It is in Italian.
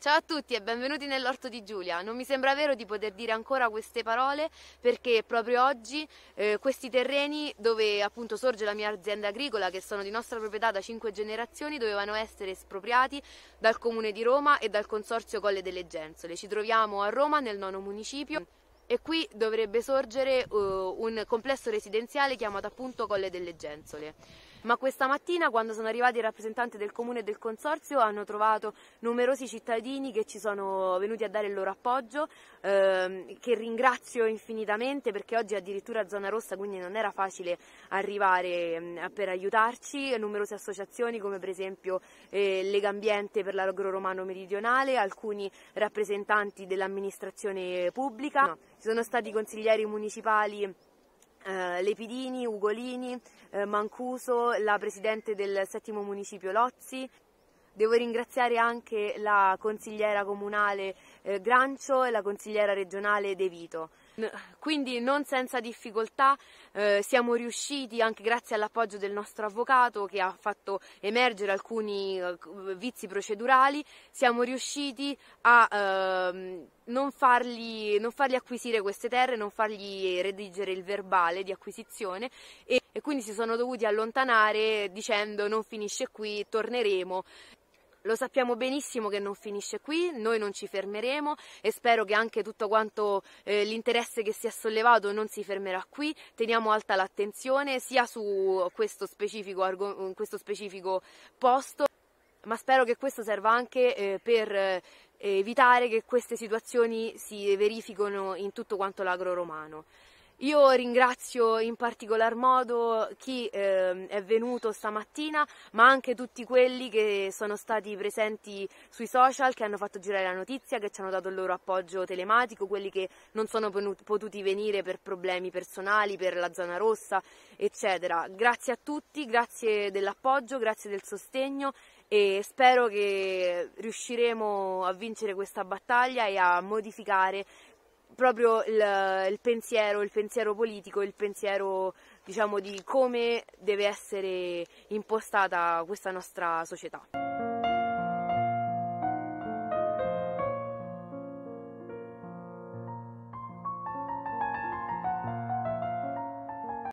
Ciao a tutti e benvenuti nell'orto di Giulia. Non mi sembra vero di poter dire ancora queste parole perché proprio oggi eh, questi terreni dove appunto sorge la mia azienda agricola che sono di nostra proprietà da 5 generazioni dovevano essere espropriati dal comune di Roma e dal consorzio Colle delle Genzole. Ci troviamo a Roma nel nono municipio e qui dovrebbe sorgere uh, un complesso residenziale chiamato appunto Colle delle Genzole ma questa mattina quando sono arrivati i rappresentanti del comune e del consorzio hanno trovato numerosi cittadini che ci sono venuti a dare il loro appoggio, ehm, che ringrazio infinitamente perché oggi è addirittura zona rossa quindi non era facile arrivare mh, mm, per aiutarci, numerose associazioni come per esempio eh, Legambiente per l'Agro Romano Meridionale, alcuni rappresentanti dell'amministrazione pubblica, no, ci sono stati consiglieri municipali eh, Lepidini, Ugolini, eh, Mancuso, la presidente del settimo municipio Lozzi. Devo ringraziare anche la consigliera comunale eh, Grancio e la consigliera regionale De Vito. Quindi non senza difficoltà eh, siamo riusciti, anche grazie all'appoggio del nostro avvocato che ha fatto emergere alcuni eh, vizi procedurali, siamo riusciti a eh, non, fargli, non, fargli, acquisire queste terre, non fargli redigere il verbale di acquisizione e, e quindi si sono dovuti allontanare dicendo non finisce qui, torneremo. Lo sappiamo benissimo che non finisce qui, noi non ci fermeremo e spero che anche tutto quanto eh, l'interesse che si è sollevato non si fermerà qui. Teniamo alta l'attenzione sia su questo specifico, questo specifico posto, ma spero che questo serva anche eh, per eh, evitare che queste situazioni si verificano in tutto quanto l'agro romano. Io ringrazio in particolar modo chi eh, è venuto stamattina, ma anche tutti quelli che sono stati presenti sui social, che hanno fatto girare la notizia, che ci hanno dato il loro appoggio telematico, quelli che non sono potuti venire per problemi personali, per la zona rossa, eccetera. Grazie a tutti, grazie dell'appoggio, grazie del sostegno e spero che riusciremo a vincere questa battaglia e a modificare proprio il, il, pensiero, il pensiero politico, il pensiero diciamo di come deve essere impostata questa nostra società.